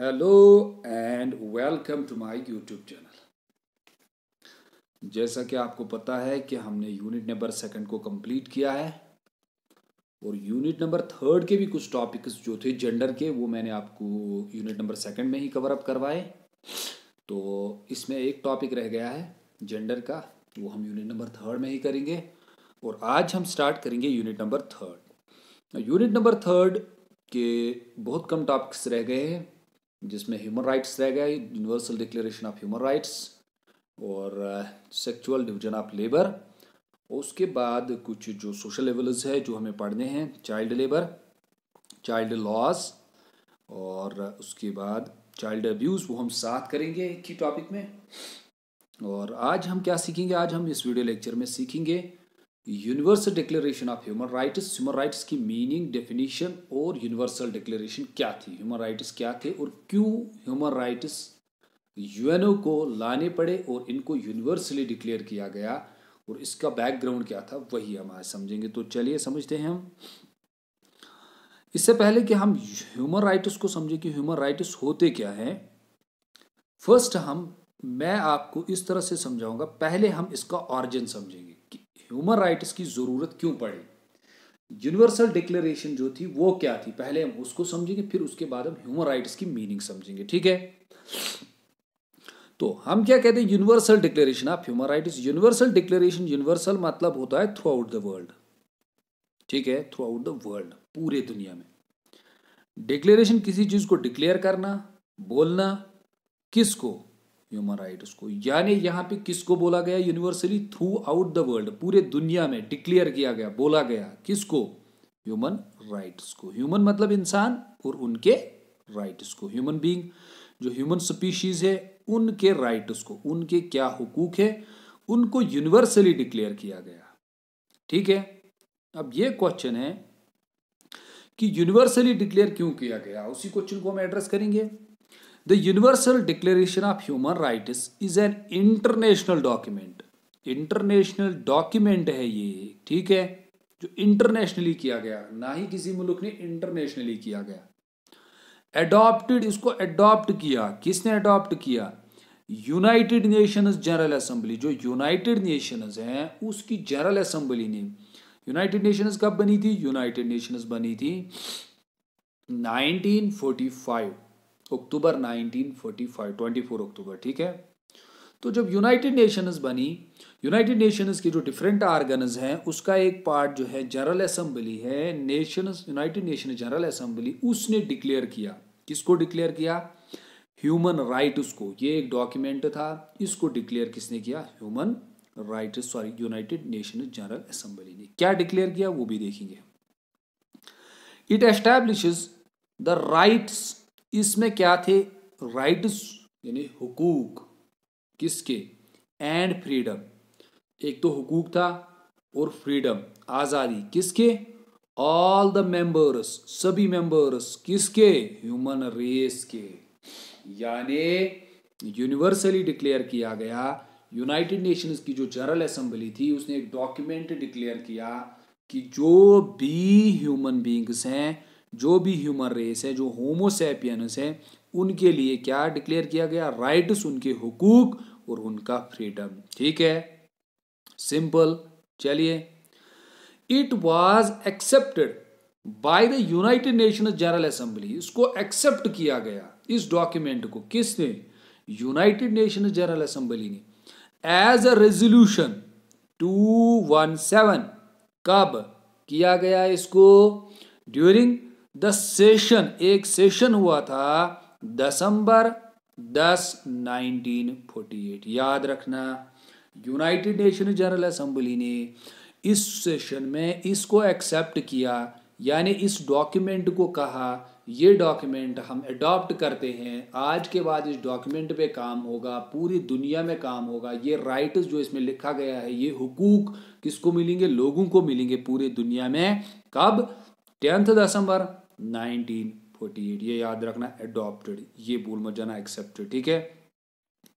Hello and welcome to my YouTube channel जैसा कि आपको पता है कि हमने यूनिट नंबर सेकंड को कंप्लीट किया है और यूनिट नंबर थर्ड के भी कुछ टॉपिक्स जो थे जेंडर के वो मैंने आपको यूनिट नंबर सेकंड में ही कवर अप करवाए तो इसमें एक टॉपिक रह गया है जेंडर का वो हम यूनिट नंबर थर्ड में ही करेंगे और आज हम स्टार्ट करेंगे unit number third unit number third के बहुत कम टॉपिक्स रह गए हैं जिसमें ह्यूमन राइट्स रह गए universal declaration of human rights और सेक्चुअल डिवीजन ऑफ लेबर उसके बाद कुछ जो सोशल लेवल्स है जो हमें पढ़ने हैं चाइल्ड लेबर चाइल्ड लॉस और उसके बाद चाइल्ड अब्यूज़ वो हम साथ करेंगे एक ही टॉपिक में और आज हम क्या सीखेंगे आज हम इस वीडियो लेक्चर में सीखेंगे universal declaration of human rights human rights की मीनिंग डेफिनेशन और यूनिवर्सल डिक्लेरेशन क्या थी ह्यूमन राइट्स क्या थे और क्यों ह्यूमन राइट्स यूएनओ को लाने पड़े और इनको यूनिवर्सली डिक्लेयर किया गया और इसका बैकग्राउंड क्या था वही हम आज समझेंगे तो चलिए समझते हैं हम इससे पहले कि हम ह्यूमन राइट्स को समझें कि ह्यूमन राइट्स होते क्या हैं फर्स्ट हम मैं आपको इस तरह से समझाऊंगा पहले हम इसका ऑरिजिन समझेंगे ह्यूमन राइट्स की ज़रूरत क्यों पड़ी यूनिवर्सल डिक्लेरेशन जो थी वो क्या थी पहले हम उसको समझेंगे फिर उसके बाद हम ह्यूमन राइट्स की मीनिंग समझेंगे ठीक है तो हम क्या कहते हैं universal declaration of human rights universal declaration universal मतलब होता है थ्रू आउट द वर्ल्ड ठीक है थ्रू आउट द वर्ल्ड पूरे दुनिया में डिक्लेरेशन किसी चीज को डिक्लेयर करना बोलना किसको ह्यूमन राइट को यानी यहाँ पे किसको बोला गया universally throughout the world पूरे दुनिया में डिक्लेयर किया गया बोला गया किसको ह्यूमन राइट्स को ह्यूमन मतलब इंसान और उनके राइट्स को ह्यूमन बीइंग जो ह्यूमन स्पीशीज है उनके राइट्स को उनके क्या हुकूक है उनको यूनिवर्सली डिक्लेयर किया गया ठीक है अब ये क्वेश्चन है कि यूनिवर्सली डिक्लेयर क्यों किया गया उसी क्वेश्चन को हम एड्रेस करेंगे The Universal Declaration of Human Rights is an international document. International document है ये ठीक है जो इंटरनेशनली किया गया ना ही किसी मुल्क ने इंटरनेशनली किया गया एडॉप्टेड इसको एडॉप्ट किया किसने अडॉप्ट किया यूनाइटेड नेशन जनरल असेंबली जो यूनाइटेड नेशन है उसकी जनरल असेंबली ने यूनाइटेड नेशन कब बनी थी यूनाइटेड नेशन बनी थी 1945 अक्टूबर 1945 24 अक्टूबर ठीक है तो जब यूनाइटेड नेशंस बनी यूनाइटेड नेशंस की जो डिफरेंट आर्गन हैं उसका एक पार्ट जो है जनरल असम्बली है Nations United Nation General Assembly उसने डिक्लेयर किया किसको डिक्लेयर किया ह्यूमन राइट उसको ये एक डॉक्यूमेंट था इसको डिक्लेयर किसने किया human right sorry United Nation General Assembly ने क्या डिक्लेयर किया वो भी देखेंगे इट एस्टैब्लिश द राइट्स इसमें क्या थे राइट्स यानी हुकूक किसके एंड फ्रीडम एक तो हुकूक था और फ्रीडम आज़ादी किसके ऑल द मेंबर्स सभी मेंबर्स किसके ह्यूमन रेस के यानी यूनिवर्सली डिक्लेयर किया गया यूनाइटेड नेशंस की जो जनरल असेंबली थी उसने एक डॉक्यूमेंट डिक्लेयर किया कि जो भी ह्यूमन बींग्स हैं जो भी ह्यूमन रेस है जो होमोसेपियनस है उनके लिए क्या डिक्लेयर किया गया राइट्स उनके हुकूक और उनका फ्रीडम ठीक है सिंपल चलिए it was accepted by the United Nation General Assembly इसको एक्सेप्ट किया गया इस डॉक्यूमेंट को किसने यूनाइटेड नेशन जनरल असेंबली ने एज अ रेजोल्यूशन 217 कब किया गया इसको ड्यूरिंग द सेशन एक सेशन हुआ था दसंबर दस नाइनटीन फोर्टी एट याद रखना यूनाइटेड नेशन जनरल असेंबली ने इस सेशन में इसको एक्सेप्ट किया यानी इस डॉक्यूमेंट को कहा ये डॉक्यूमेंट हम अडॉप्ट करते हैं आज के बाद इस डॉक्यूमेंट पे काम होगा पूरी दुनिया में काम होगा ये राइट जो इसमें लिखा गया है ये हुकूक किसको मिलेंगे लोगों को मिलेंगे पूरी दुनिया में कब टेंथ दिसंबर 1948 ये याद रखना एडॉप्टेड ये भूल मत जाना एक्सेप्टेड ठीक है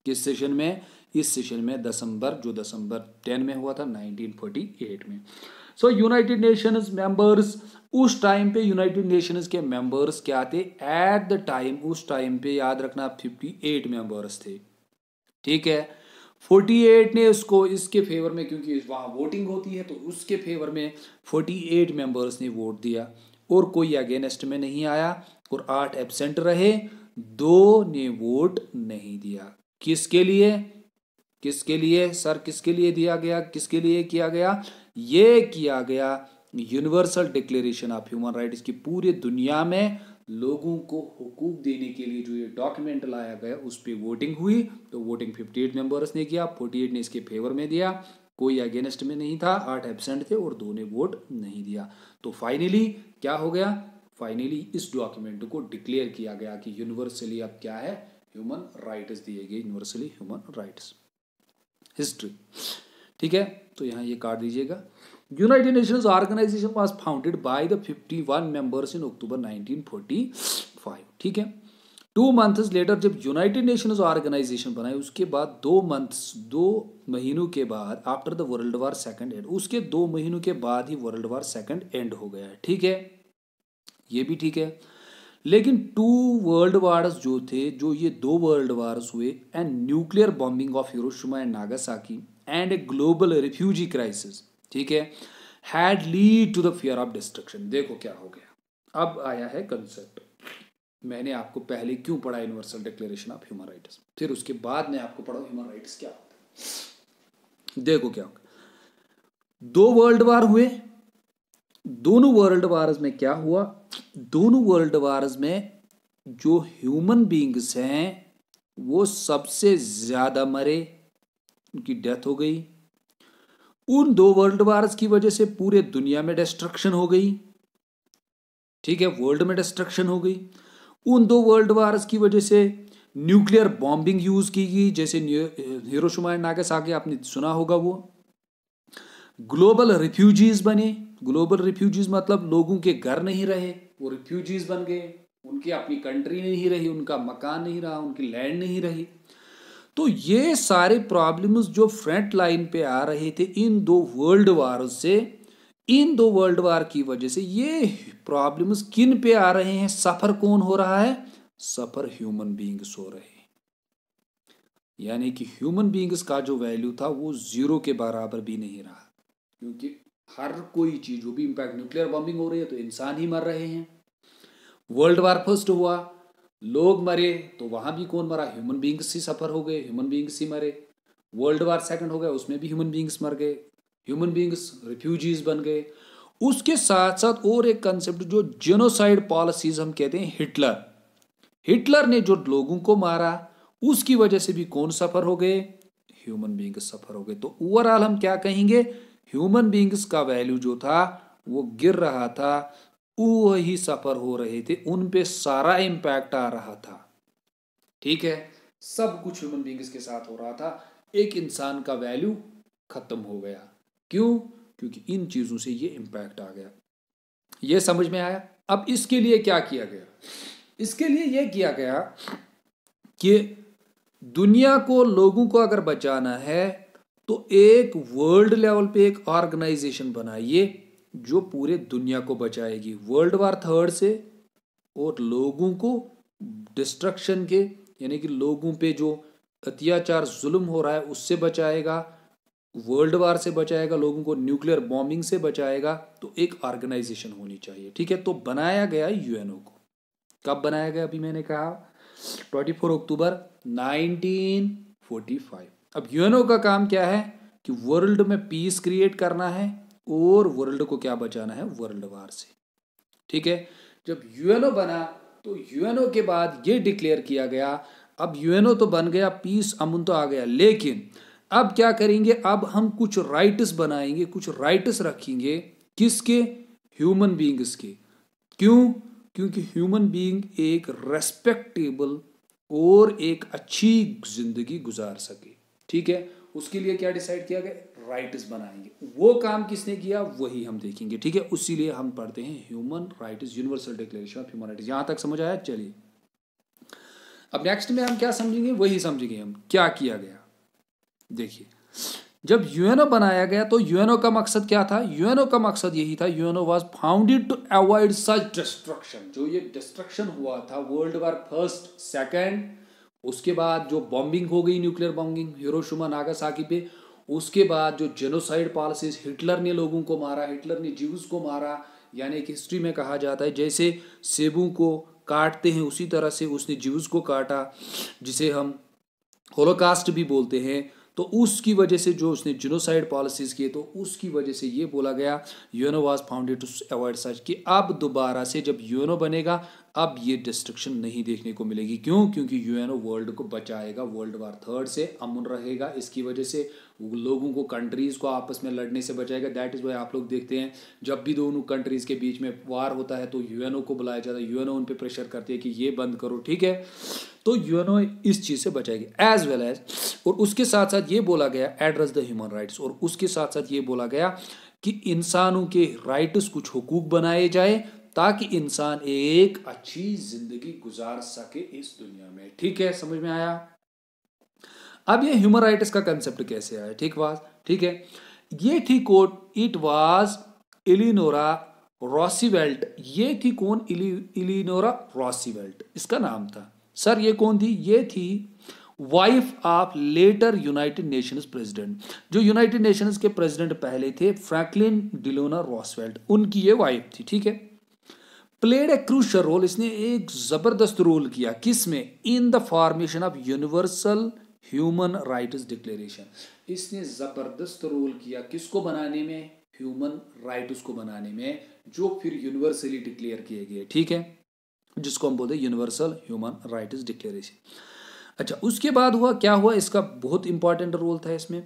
किस सेशन में इस सेशन में दिसंबर जो दिसंबर 10 में हुआ था 1948 में सो यूनाइटेड नेशंस मेंबर्स उस टाइम पे यूनाइटेड नेशंस के मेंबर्स क्या थे एट द टाइम उस टाइम पे याद रखना 58 मेंबर्स थे ठीक है 48 ने उसको इसके फेवर में क्योंकि वहां वोटिंग होती है तो उसके फेवर में 48 मेंबर्स ने वोट दिया और कोई अगेंस्ट में नहीं आया और आठ एबसेंट रहे दो ने वोट नहीं दिया किसके लिए किसके लिए सर किसके लिए दिया गया किसके लिए किया गया ये किया गया universal declaration of human rights की पूरे दुनिया में लोगों को हुकूक देने के लिए जो ये डॉक्यूमेंट लाया गया उस पर वोटिंग हुई तो वोटिंग 58 मेंबर्स ने किया 48 ने इसके फेवर में दिया कोई अगेंस्ट में नहीं था आठ एबसेंट थे और दो ने वोट नहीं दिया तो फाइनली क्या हो गया फाइनली इस डॉक्यूमेंट को डिक्लेयर किया गया कि यूनिवर्सली अब क्या है ह्यूमन राइट्स दिए गए यूनिवर्सली ह्यूमन राइट्स हिस्ट्री ठीक है तो यहाँ ये काट दीजिएगा United Nations Organization was founded by the 51 members in October 1945 ठीक है टू मंथ्स लेटर जब यूनाइटेड नेशंस ऑर्गेनाइजेशन बनाई उसके बाद दो मंथ्स दो महीनों के बाद after the World War second end उसके दो महीनों के बाद ही वर्ल्ड वार सेकंड एंड हो गया ठीक है ये भी ठीक है लेकिन टू वर्ल्ड वार्स जो थे जो ये दो वर्ल्ड वार्स हुए and nuclear bombing of Hiroshima and Nagasaki and a global refugee crisis ठीक है had lead to the fear of destruction देखो क्या हो गया अब आया है कंसेप्ट मैंने आपको पहले क्यों पढ़ा universal declaration of human rights फिर उसके बाद मैं आपको पढ़ा ह्यूमन राइट्स क्या होता देखो क्या होगा दो वर्ल्ड वार हुए दोनों वर्ल्ड वार्स में क्या हुआ दोनों वर्ल्ड वार्स में जो ह्यूमन बींग्स हैं वो सबसे ज़्यादा मरे उनकी डेथ हो गई उन दो वर्ल्ड वार्स की वजह से पूरे दुनिया में डिस्ट्रक्शन हो गई ठीक है वर्ल्ड में डिस्ट्रक्शन हो गई उन दो वर्ल्ड वार्स की वजह से न्यूक्लियर बॉम्बिंग यूज़ की गई जैसे हिरोशिमा एंड नागासाकी आपने सुना होगा वो ग्लोबल रिफ्यूजीज बने ग्लोबल रिफ्यूजीज मतलब लोगों के घर नहीं रहे वो रिफ्यूजीज बन गए उनकी अपनी कंट्री नहीं रही उनका मकान नहीं रहा उनकी लैंड नहीं रही तो ये सारे प्रॉब्लम्स जो फ्रंट लाइन पे आ रहे थे इन दो वर्ल्ड वार से इन दो वर्ल्ड वार की वजह से ये प्रॉब्लम्स किन पे आ रहे हैं सफर कौन हो रहा है सफर ह्यूमन बींग्स हो रहे हैं यानी कि ह्यूमन बींग्स का जो वैल्यू था वो जीरो के बराबर भी नहीं रहा क्योंकि हर कोई चीज़ जो भी इंपैक्ट न्यूक्लियर बॉम्बिंग हो रही है तो इंसान ही मर रहे हैं वर्ल्ड वार फर्स्ट हुआ लोग मरे तो वहां भी कौन मरा ह्यूमन बींग्स ही सफ़र हो गए ह्यूमन बींग्स ही मरे वर्ल्ड वार सेकंड हो गया उसमें भी ह्यूमन बींग्स मर गए ह्यूमन बींग्स रिफ्यूजीज बन गए उसके साथ साथ और एक कंसेप्ट जो जेनोसाइड पॉलिसीज हम कहते हैं हिटलर हिटलर ने जो लोगों को मारा उसकी वजह से भी कौन सफर हो गए ह्यूमन बींग्स सफर हो गए तो ओवरऑल हम क्या कहेंगे ह्यूमन बींग्स का वैल्यू जो था वो गिर रहा था वो ही सफर हो रहे थे उन पे सारा इम्पैक्ट आ रहा था ठीक है सब कुछ ह्यूमन बींग्स के साथ हो रहा था एक इंसान का वैल्यू खत्म हो गया क्यों क्योंकि इन चीज़ों से ये इम्पैक्ट आ गया ये समझ में आया अब इसके लिए क्या किया गया इसके लिए यह किया गया कि दुनिया को लोगों को अगर बचाना है तो एक वर्ल्ड लेवल पे एक ऑर्गेनाइजेशन बनाइए जो पूरे दुनिया को बचाएगी वर्ल्ड वार थर्ड से और लोगों को डिस्ट्रक्शन के यानी कि लोगों पे जो अत्याचार जुल्म हो रहा है उससे बचाएगा वर्ल्ड वार से बचाएगा लोगों को न्यूक्लियर बॉम्बिंग से बचाएगा तो एक ऑर्गेनाइजेशन होनी चाहिए ठीक है तो बनाया गया यूएनओ को कब बनाया गया अभी मैंने कहा 24 अक्टूबर 1945 अब यूएनओ का काम क्या है कि वर्ल्ड में पीस क्रिएट करना है और वर्ल्ड को क्या बचाना है वर्ल्ड वार से ठीक है जब यूएनओ बना तो यूएनओ के बाद यह डिक्लेयर किया गया अब यूएनओ तो बन गया पीस अमन तो आ गया लेकिन अब क्या करेंगे अब हम कुछ राइट्स बनाएंगे कुछ राइट्स रखेंगे किसके ह्यूमन बींग्स के क्यों क्योंकि ह्यूमन बींग एक रेस्पेक्टेबल और एक अच्छी जिंदगी गुजार सके ठीक है उसके लिए क्या डिसाइड किया गया राइट्स बनाएंगे वो काम किसने किया वही हम देखेंगे ठीक है उसी लिए हम पढ़ते हैं human rights universal declaration of human rights यहां तक समझ आया चलिए अब नेक्स्ट में हम क्या समझेंगे वही समझेंगे हम क्या किया गया देखिए जब यूएनओ बनाया गया तो यूएनओ का मकसद क्या था यूएनओ का मकसद यही था UNO was founded to avoid such destruction जो ये डिस्ट्रक्शन हुआ था वर्ल्ड वार फर्स्ट सेकेंड उसके बाद जो बॉम्बिंग हो गई न्यूक्लियर बॉम्बिंग हिरोशिमा नागासाकी पे उसके बाद जो जेनोसाइड पॉलिसीज हिटलर ने लोगों को मारा हिटलर ने जीव को मारा यानी कि हिस्ट्री में कहा जाता है जैसे सेबू को काटते हैं उसी तरह से उसने जीव को काटा जिसे हम होलोकास्ट भी बोलते हैं तो उसकी वजह से जो उसने जिनोसाइड पॉलिसीज़ किए तो उसकी वजह से ये बोला गया UNO was founded to avoid such कि अब दोबारा से जब यूनो बनेगा अब ये डिस्ट्रक्शन नहीं देखने को मिलेगी क्यों क्योंकि यूएनओ वर्ल्ड को बचाएगा वर्ल्ड वार थर्ड से अमन रहेगा इसकी वजह से लोगों को कंट्रीज़ को आपस में लड़ने से बचाएगा दैट इज़ वाई आप लोग देखते हैं जब भी दोनों कंट्रीज़ के बीच में वार होता है तो यू को बुलाया जाता है यूएनओ उन पर प्रेशर करती है कि ये बंद करो ठीक है तो यू इस चीज़ से बचाएगी एज वेल एज और उसके साथ साथ ये बोला गया एड्रेस द ह्यूमन राइट्स और उसके साथ साथ ये बोला गया कि इंसानों के राइट्स कुछ हकूक बनाए जाए ताकि इंसान एक अच्छी ज़िंदगी गुजार सके इस दुनिया में ठीक है समझ में आया अब ये ह्यूमन का कंसेप्ट कैसे आया ठीक वाज ठीक है ये थी quote it was Eleanor Roosevelt ये थी कौन इलिनोरा रॉसीवेल्ट इसका नाम था सर ये कौन थी ये थी wife of later United Nations president जो यूनाइटेड नेशंस के प्रेसिडेंट पहले थे फ्रैंकलिन डिलोना रॉसवेल्ट उनकी ये वाइफ थी ठीक है प्लेड ए क्रूशल रोल इसने एक जबरदस्त रोल किया किसमें in the formation of universal human rights declaration इसने ज़बरदस्त रोल किया किसको बनाने में ह्यूमन राइट्स को बनाने में जो फिर यूनिवर्सली डिक्लेयर किए गए ठीक है जिसको हम बोलते हैं यूनिवर्सल ह्यूमन राइट्स डिक्लेरेशन अच्छा उसके बाद हुआ क्या हुआ इसका बहुत इंपॉर्टेंट रोल था इसमें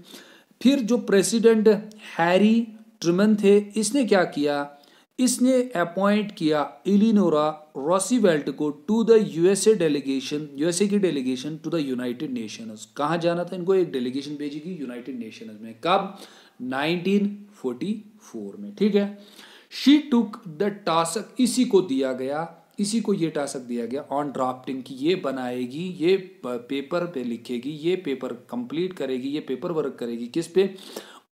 फिर जो प्रेसिडेंट हैरी ट्रिमन थे इसने क्या किया इसने अपॉइंट किया इलिनोरा रॉसीवेल्ट को to the USA delegation USA की delegation to the United Nations कहाँ जाना था इनको एक डेलीगेशन भेजेगी यूनाइटेड नेशंस में कब 1944 में ठीक है शी टुक द टास्क इसी को दिया गया इसी को ये टास्क दिया गया ऑन ड्राफ्टिंग की ये बनाएगी ये पेपर पे लिखेगी ये पेपर कंप्लीट करेगी ये पेपर वर्क करेगी किस पे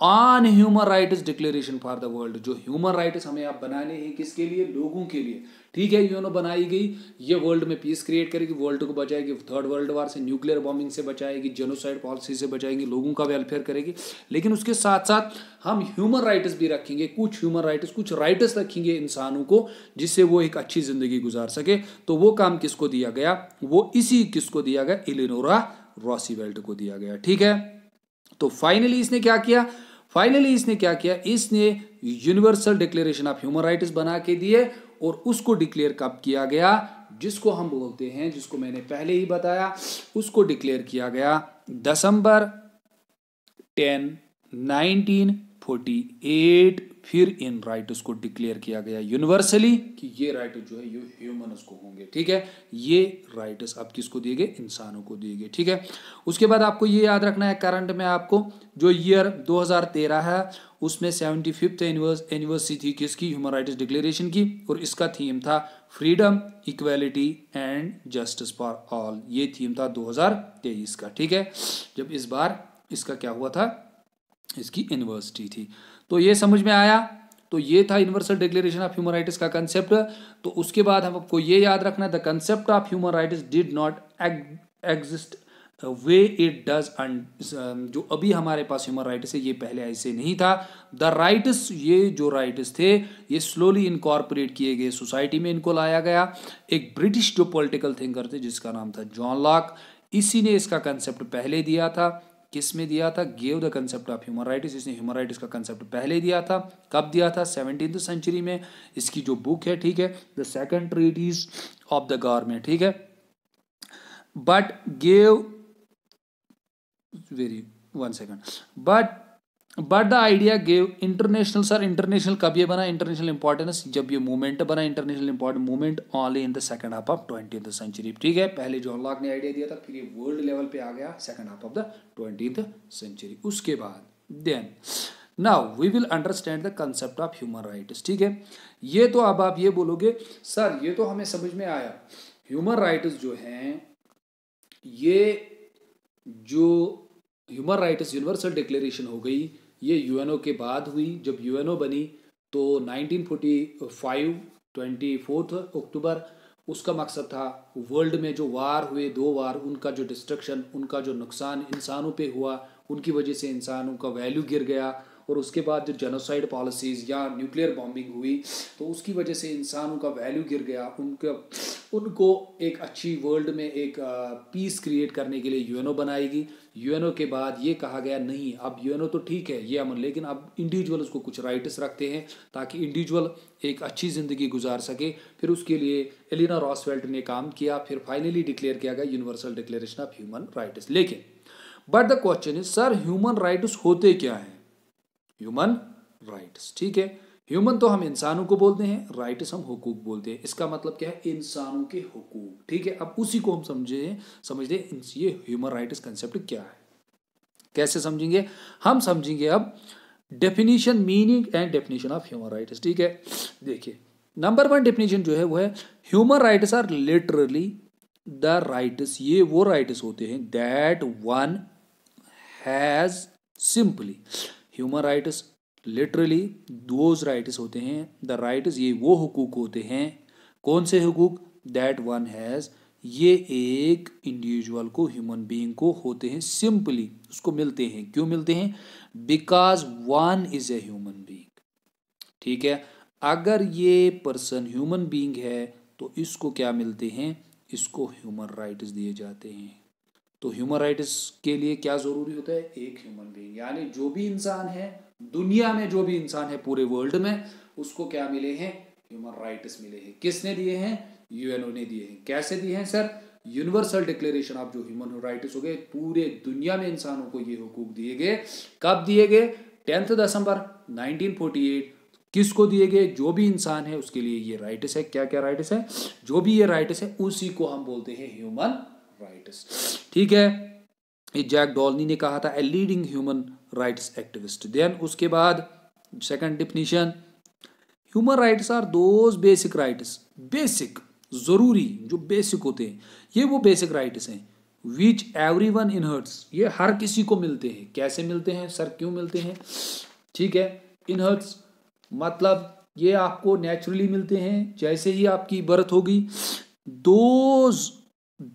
on human right declaration for the world जो ह्यूमन राइट्स हमें आप बनाने हैं किसके लिए लोगों के लिए ठीक है यूनो बनाई गई ये वर्ल्ड में पीस क्रिएट करेगी वर्ल्ड को बचाएगी थर्ड वर्ल्ड वार से न्यूक्लियर बॉम्बिंग से बचाएगी जेनोसाइड पॉलिसी से बचाएगी लोगों का वेलफेयर करेगी लेकिन उसके साथ साथ हम ह्यूमन राइट्स भी रखेंगे कुछ ह्यूमन राइट्स कुछ राइट्स रखेंगे इंसानों को जिससे वो एक अच्छी ज़िंदगी गुजार सके तो वो काम किसको दिया गया वो इसी किसको दिया गया इलिनोरा रॉसीवेल्ट को दिया गया ठीक है तो फाइनली इसने क्या किया फाइनली इसने क्या किया इसने universal declaration of human right बना के दिए और उसको डिक्लेयर कब किया गया जिसको हम बोलते हैं जिसको मैंने पहले ही बताया उसको डिक्लेयर किया गया दिसंबर टेन नाइनटीन एट फिर इन राइट्स को डिक्लेयर किया गया यूनिवर्सली कि ये राइट जो है ये ह्यूमन्स को होंगे ठीक है ये राइट्स अब किसको दिए गए इंसानों को दिए गए ठीक है उसके बाद आपको ये याद रखना है करंट में आपको जो ईयर 2013 है उसमें सेवेंटी फिफ्थ एनिवर्सरी थी किसकी ह्यूमन राइट्स डिक्लेरेशन की और इसका थीम था freedom equality and justice for all ये थीम था दो का ठीक है जब इस बार इसका क्या हुआ था इसकी यूनिवर्सिटी थी तो ये समझ में आया तो ये था universal declaration of human rights का कंसेप्ट तो उसके बाद हम आपको ये याद रखना the concept of human rights did not exist way it does जो अभी हमारे पास ह्यूमन राइट्स है ये पहले ऐसे नहीं था द राइट्स ये जो राइट्स थे ये स्लोली इनकॉर्पोरेट किए गए सोसाइटी में इनको लाया गया एक ब्रिटिश जो पोलिटिकल थिंकर थे जिसका नाम था जॉन लॉक इसी ने इसका कंसेप्ट पहले दिया था किस में दिया था gave the concept of human rights इसने ह्यूमराइटिस का कंसेप्ट पहले दिया था कब दिया था सेवनटीन सेंचुरी में इसकी जो बुक है ठीक है the second treaties of the government ठीक है but gave very one second but but the idea gave international sir international कब ये बना इंटरनेशनल इंपॉर्टेंस जब ये मूवमेंट बना international important movement only in the second half of twenty century ठीक है पहले जॉन लॉक ने आइडिया दिया था फिर ये वर्ल्ड लेवल पे आ गया second half of the twenty century उसके बाद then now we will understand the concept of human rights ठीक है ये तो अब आप ये बोलोगे सर ये तो हमें समझ में आया ह्यूमन राइट्स जो हैं ये जो ह्यूमन राइट्स यूनिवर्सल डिक्लेरेशन हो गई ये यूएनओ के बाद हुई जब यूएनओ बनी तो 1945 फोर्थ अक्टूबर उसका मकसद था वर्ल्ड में जो वार हुए दो वार उनका जो डिस्ट्रक्शन उनका जो नुकसान इंसानों पे हुआ उनकी वजह से इंसानों का वैल्यू गिर गया और उसके बाद जो जेनोसाइड पॉलिसीज़ या न्यूक्लियर बॉम्बिंग हुई तो उसकी वजह से इंसानों का वैल्यू गिर गया उनका उनको एक अच्छी वर्ल्ड में एक पीस क्रिएट करने के लिए यूएनओ बनाएगी यूएनओ के बाद ये कहा गया नहीं अब यूएनओ तो ठीक है ये अमन लेकिन अब इंडिविजुअल उसको कुछ राइट्स रखते हैं ताकि इंडिविजुअल एक अच्छी ज़िंदगी गुजार सके फिर उसके लिए एलिना रॉसवेल्ट ने काम किया फिर फाइनली डिक्लेयर किया गया universal declaration of human rights लेकिन but the question is sir human rights होते क्या हैं ह्यूमन राइट्स ठीक है ह्यूमन तो हम इंसानों को बोलते हैं राइट हम हुकूक बोलते हैं इसका मतलब क्या है इंसानों के हुकूक ठीक है अब उसी को हम समझे समझते हैं ये ह्यूमन राइट कंसेप्ट क्या है कैसे समझेंगे हम समझेंगे अब definition meaning and definition of human right ठीक है देखिए नंबर वन डेफिनेशन जो है वो है human rights are literally the rights ये वो राइट्स होते हैं that one has simply human rights literally those rights होते हैं द राइट्स ये वो हकूक होते हैं कौन से हकूक दैट वन हैज़ ये एक इंडिविजुअल को ह्यूमन बीइंग को होते हैं सिंपली उसको मिलते हैं क्यों मिलते हैं because one is a human being ठीक है अगर ये पर्सन ह्यूमन बीइंग है तो इसको क्या मिलते हैं इसको ह्यूमन राइट्स दिए जाते हैं तो ह्यूमन राइट्स के लिए क्या ज़रूरी होता है एक ह्यूमन बींग यानी जो भी इंसान है दुनिया में जो भी इंसान है पूरे वर्ल्ड में उसको क्या मिले हैं ह्यूमन राइट्स मिले हैं किसने दिए हैं यूएनओ ने दिए हैं कैसे दिए हैं सर यूनिवर्सल डिक्लेरेशन ऑफ जो ह्यूमन राइट्स हो गए पूरे दुनिया में इंसानों को ये हुकूक दिए गए कब दिए गए टेंथ दिसंबर 1948 किसको दिए गए जो भी इंसान है उसके लिए ये राइट्स है क्या क्या राइट्स है जो भी ये राइट्स है उसी को हम बोलते हैं ह्यूमन राइट्स ठीक है ये जैक डॉलनी ने कहा था a leading human rights activist then उसके बाद second definition human rights are those basic rights basic जरूरी जो बेसिक होते हैं ये वो बेसिक राइट्स हैं विच एवरी वन इनहर्ट्स ये हर किसी को मिलते हैं कैसे मिलते हैं सर क्यों मिलते हैं ठीक है इनहर्ट्स मतलब ये आपको नेचुरली मिलते हैं जैसे ही आपकी बर्थ होगी those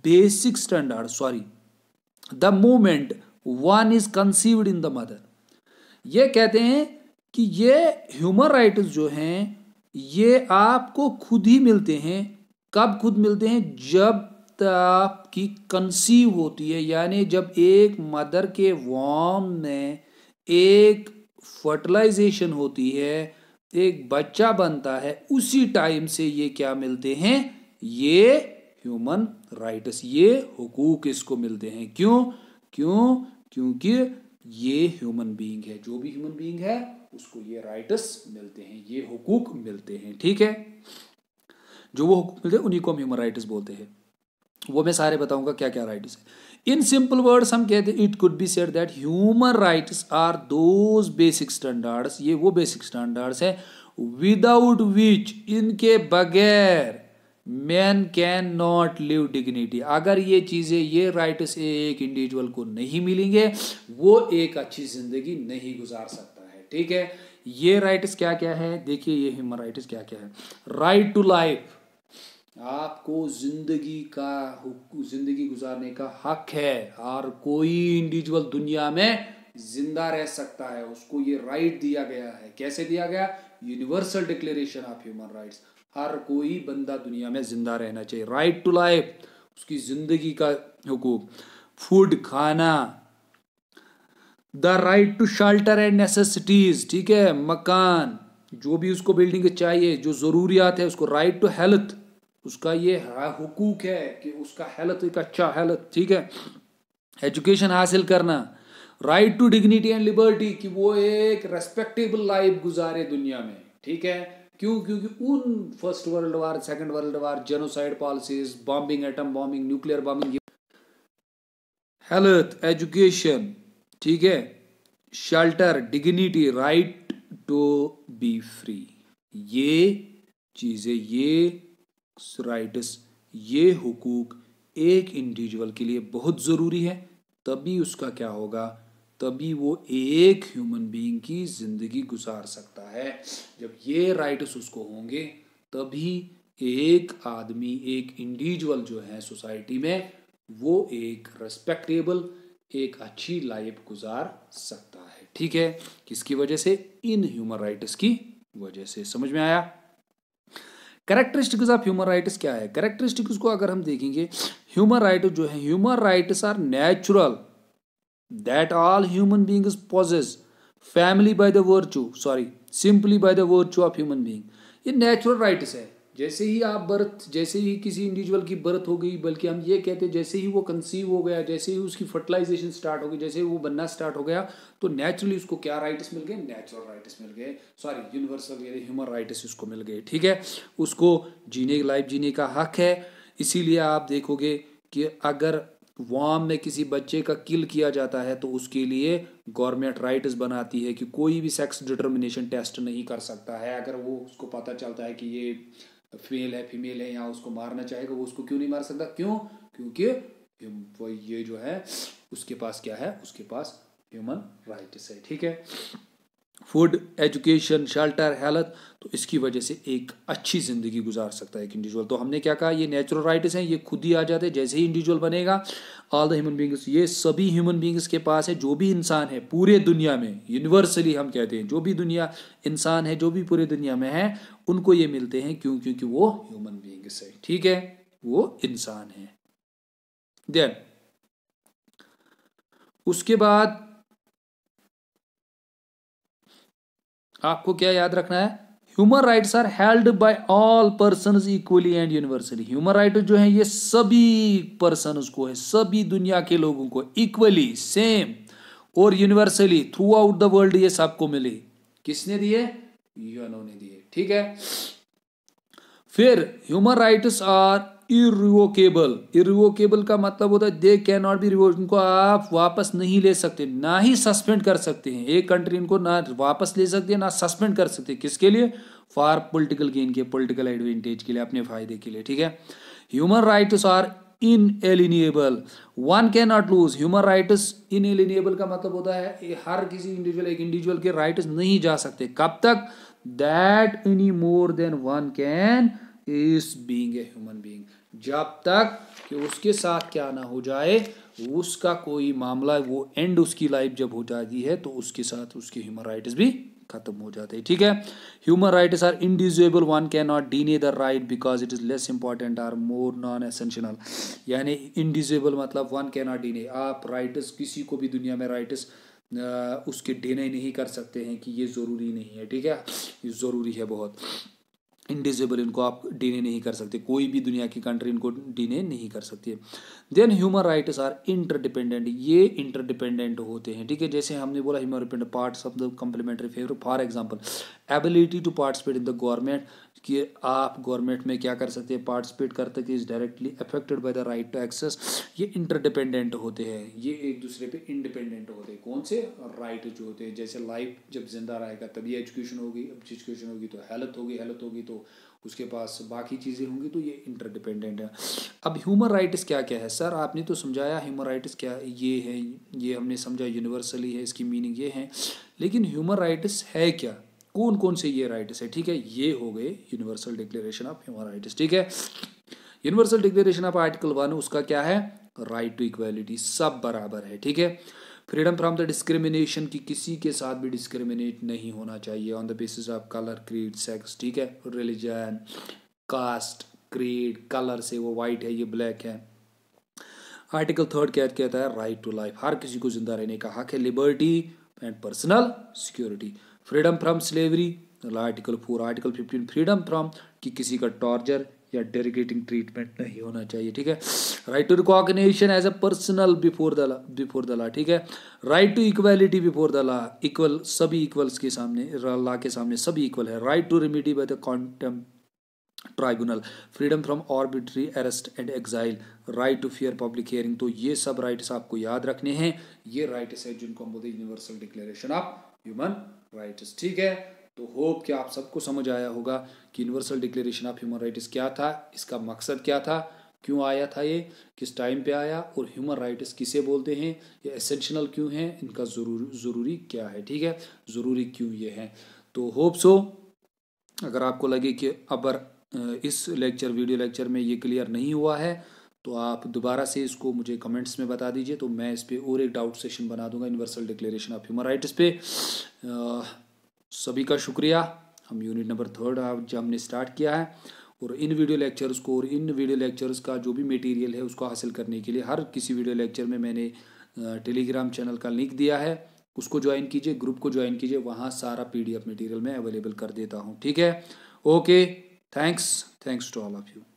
basic standard sorry the moment one is conceived in the mother ये कहते हैं कि ये ह्यूमन राइट जो हैं ये आपको खुद ही मिलते हैं कब खुद मिलते हैं जब आपकी कंसीव होती है यानी जब एक मदर के वॉम में एक फर्टिलाइजेशन होती है एक बच्चा बनता है उसी टाइम से ये क्या मिलते हैं ये ह्यूमन राइट्स ये हुकूक इसको मिलते हैं क्यों क्यों क्योंकि ये ह्यूमन बीइंग है जो भी ह्यूमन बीइंग है उसको ये राइट्स मिलते हैं ये हकूक मिलते हैं ठीक है जो वो हकूक मिलते हैं उन्हीं को हम ह्यूमन राइट्स बोलते हैं वो मैं सारे बताऊंगा क्या क्या राइट्स है इन सिंपल वर्ड्स हम कहते हैं it could be said that human rights are those basic standards ये वो बेसिक स्टैंडर्ड्स है विदाउट विच इनके बगैर man can not live dignity अगर ये चीज़ें ये राइट्स एक इंडिविजुअल को नहीं मिलेंगे वो एक अच्छी ज़िंदगी नहीं गुजार सकता है ठीक है ये राइट्स क्या क्या है देखिए ये ह्यूमन राइट्स क्या क्या है राइट टू लाइफ आपको जिंदगी का जिंदगी गुजारने का हक है और कोई इंडिविजुअल दुनिया में जिंदा रह सकता है उसको ये राइट दिया गया है कैसे दिया गया universal declaration of human rights हर कोई बंदा दुनिया में ज़िंदा रहना चाहिए राइट टू लाइफ उसकी ज़िंदगी का हकूक फूड खाना the right to shelter and necessities ठीक है मकान जो भी उसको बिल्डिंग चाहिए जो ज़रूरियात है उसको राइट टू हेल्थ उसका ये हकूक है कि उसका हेल्थ एक अच्छा हेल्थ ठीक है एजुकेशन हासिल करना right to dignity and liberty कि वो एक रेस्पेक्टेबल लाइफ गुजारे दुनिया में ठीक है क्यों क्योंकि उन first world war second world war genocide policies bombing atom bombing nuclear bombing health education ठीक है shelter dignity right to be free ये चीज़ें ये राइट्स ये हुकूक एक इंडिविजुअल के लिए बहुत ज़रूरी है तभी उसका क्या होगा तभी वो एक ह्यूमन बीइंग की जिंदगी गुजार सकता है जब ये राइट्स उसको होंगे तभी एक आदमी एक इंडिविजुअल जो है सोसाइटी में वो एक रेस्पेक्टेबल एक अच्छी लाइफ गुजार सकता है ठीक है किसकी वजह से इन ह्यूमन राइट्स की वजह से समझ में आया करेक्टरिस्टिक्स ऑफ ह्यूमन राइट्स क्या है करेक्टरिस्टिक्स को अगर हम देखेंगे ह्यूमन राइट जो है human rights are natural that all human beings possess family by the virtue sorry simply by the virtue of human being ये natural rights है जैसे ही आप birth जैसे ही किसी individual की birth हो गई बल्कि हम ये कहते हैं जैसे ही वो conceive हो गया जैसे ही उसकी fertilization start हो गई जैसे ही वो बनना start हो गया तो naturally उसको क्या rights मिल गए natural rights मिल गए sorry universal यानी human rights उसको मिल गए ठीक है उसको जीने की life जीने का हक है इसीलिए आप देखोगे कि अगर वाम में किसी बच्चे का किल किया जाता है तो उसके लिए गवर्नमेंट राइट्स बनाती है कि कोई भी सेक्स डिटर्मिनेशन टेस्ट नहीं कर सकता है अगर वो उसको पता चलता है कि ये फेल है फीमेल है या उसको मारना चाहेगा वो उसको क्यों नहीं मार सकता क्यों क्योंकि वो ये जो है उसके पास क्या है उसके पास ह्यूमन राइट्स है ठीक है फूड एजुकेशन शेल्टर हेल्थ तो इसकी वजह से एक अच्छी ज़िंदगी गुजार सकता है एक इंडिविजुअल तो हमने क्या कहा ये नेचुरल राइट्स हैं ये खुद ही आ जाते हैं जैसे ही इंडिविजुअल बनेगा ऑल द ह्यूमन बींग्स ये सभी ह्यूमन बींग्स के पास है जो भी इंसान है पूरे दुनिया में यूनिवर्सली हम कहते हैं जो भी दुनिया इंसान है जो भी पूरे दुनिया में है उनको ये मिलते हैं क्यों क्योंकि वो ह्यूमन बींग्स है ठीक है वो इंसान है देन उसके बाद आपको क्या याद रखना है human rights are held by all person equally and universally human right जो है ये सभी पर्सन को है सभी दुनिया के लोगों को इक्वली सेम और universally throughout the world ये सबको मिले किसने दिए यूएनओ ने दिए ठीक है फिर human rights are irrevocable irrevocable का मतलब होता है they can not be revoked इनको आप वापस नहीं ले सकते ना ही सस्पेंड कर सकते हैं एक कंट्री इनको ना वापस ले सकती है ना सस्पेंड कर सकते किसके लिए फॉर पोलिटिकल गेन के पोलिटिकल एडवांटेज के लिए अपने फायदे के लिए ठीक है human rights are inalienable one can not lose human rights inalienable का मतलब होता है हर किसी इंडिविजुअल एक इंडिविजुअल के राइट नहीं जा सकते कब तक that any more than one can is being a human being जब तक कि उसके साथ क्या ना हो जाए उसका कोई मामला वो एंड उसकी लाइफ जब हो जाती है तो उसके साथ उसके ह्यूमन राइट्स भी खत्म हो जाते हैं ठीक है human rights are indivisible one can not deny the right because it is less important or more non essential यानी इंडिविजुएबल मतलब वन कैन नॉट डीने आप राइट्स किसी को भी दुनिया में राइट्स उसके डिनाई नहीं कर सकते हैं कि ये ज़रूरी नहीं है ठीक है ये ज़रूरी है बहुत इंडिजिबल इनको आप डिने नहीं कर सकते कोई भी दुनिया की कंट्री इनको डिने नहीं कर सकती है then human rights are interdependent ये इंटरडिपेंडेंट होते हैं ठीक है जैसे हमने बोला human dependent part of the complementary favour for example ability to participate in the government कि आप गवर्नमेंट में क्या कर सकते हैं पार्टिसिपेट कर सकते is directly affected by the right to access ये इंटरडिपेंडेंट होते हैं ये एक दूसरे पे इंडिपेंडेंट होते हैं कौन से राइट जो होते हैं जैसे लाइफ जब जिंदा रहेगा तभी एजुकेशन होगी अब एजुकेशन होगी तो हेल्थ होगी हेल्थ होगी तो उसके पास बाकी चीज़ें होंगी तो ये इंटरडिपेंडेंट है अब ह्यूमन राइट्स क्या क्या है सर आपने तो समझाया ह्यूमन राइट्स क्या ये है ये हमने समझा यूनिवर्सली है इसकी मीनिंग ये है लेकिन ह्यूमन राइट्स है क्या कौन कौन से ये राइट्स है ठीक है ये हो गए universal declaration of human rights ठीक है universal declaration of article one उसका क्या है राइट टू इक्वालिटी सब बराबर है ठीक है फ्रीडम फ्रॉम द डिस्क्रिमिनेशन की किसी के साथ भी डिस्क्रिमिनेट नहीं होना चाहिए on the basis of colour creed sex ठीक है रिलीजन कास्ट क्रीड कलर से वो वाइट है ये ब्लैक है आर्टिकल थर्ड क्या कहता है राइट टू लाइफ हर किसी को जिंदा रहने का हक है liberty and personal security freedom from slavery article four article fifteen freedom from कि किसी का टॉर्चर या डेरिगेटिंग ट्रीटमेंट नहीं होना चाहिए ठीक है right to recognition as a personal before the before the law ठीक है right to equality before the law equal सभी इक्वल्स के सामने ला के सामने सभी इक्वल है right to remedy by the competent tribunal freedom from arbitrary arrest and exile right to fair public hearing तो ये सब राइट्स आपको याद रखने हैं ये राइट्स है जिनको हम बोलते हैं universal declaration of human rights ठीक है तो होप कि आप सबको समझ आया होगा कि universal declaration of human rights क्या था इसका मकसद क्या था क्यों आया था ये किस टाइम पे आया और ह्यूमन राइट्स किसे बोलते हैं ये एसेंशनल क्यों हैं इनका ज़रूर ज़रूरी क्या है ठीक है ज़रूरी क्यों ये है तो होप सो अगर आपको लगे कि अबर इस लेक्चर वीडियो लेक्चर में ये क्लियर नहीं हुआ है तो आप दोबारा से इसको मुझे कमेंट्स में बता दीजिए तो मैं इस पर और एक डाउट सेशन बना दूंगा universal declaration of human rights पे आ, सभी का शुक्रिया हम यूनिट नंबर थर्ड जो हमने स्टार्ट किया है और इन वीडियो लेक्चर्स को और इन वीडियो लेक्चर्स का जो भी मटेरियल है उसको हासिल करने के लिए हर किसी वीडियो लेक्चर में मैंने टेलीग्राम चैनल का लिंक दिया है उसको ज्वाइन कीजिए ग्रुप को ज्वाइन कीजिए वहाँ सारा पी मटेरियल मैं अवेलेबल कर देता हूँ ठीक है okay thanks thanks to all of you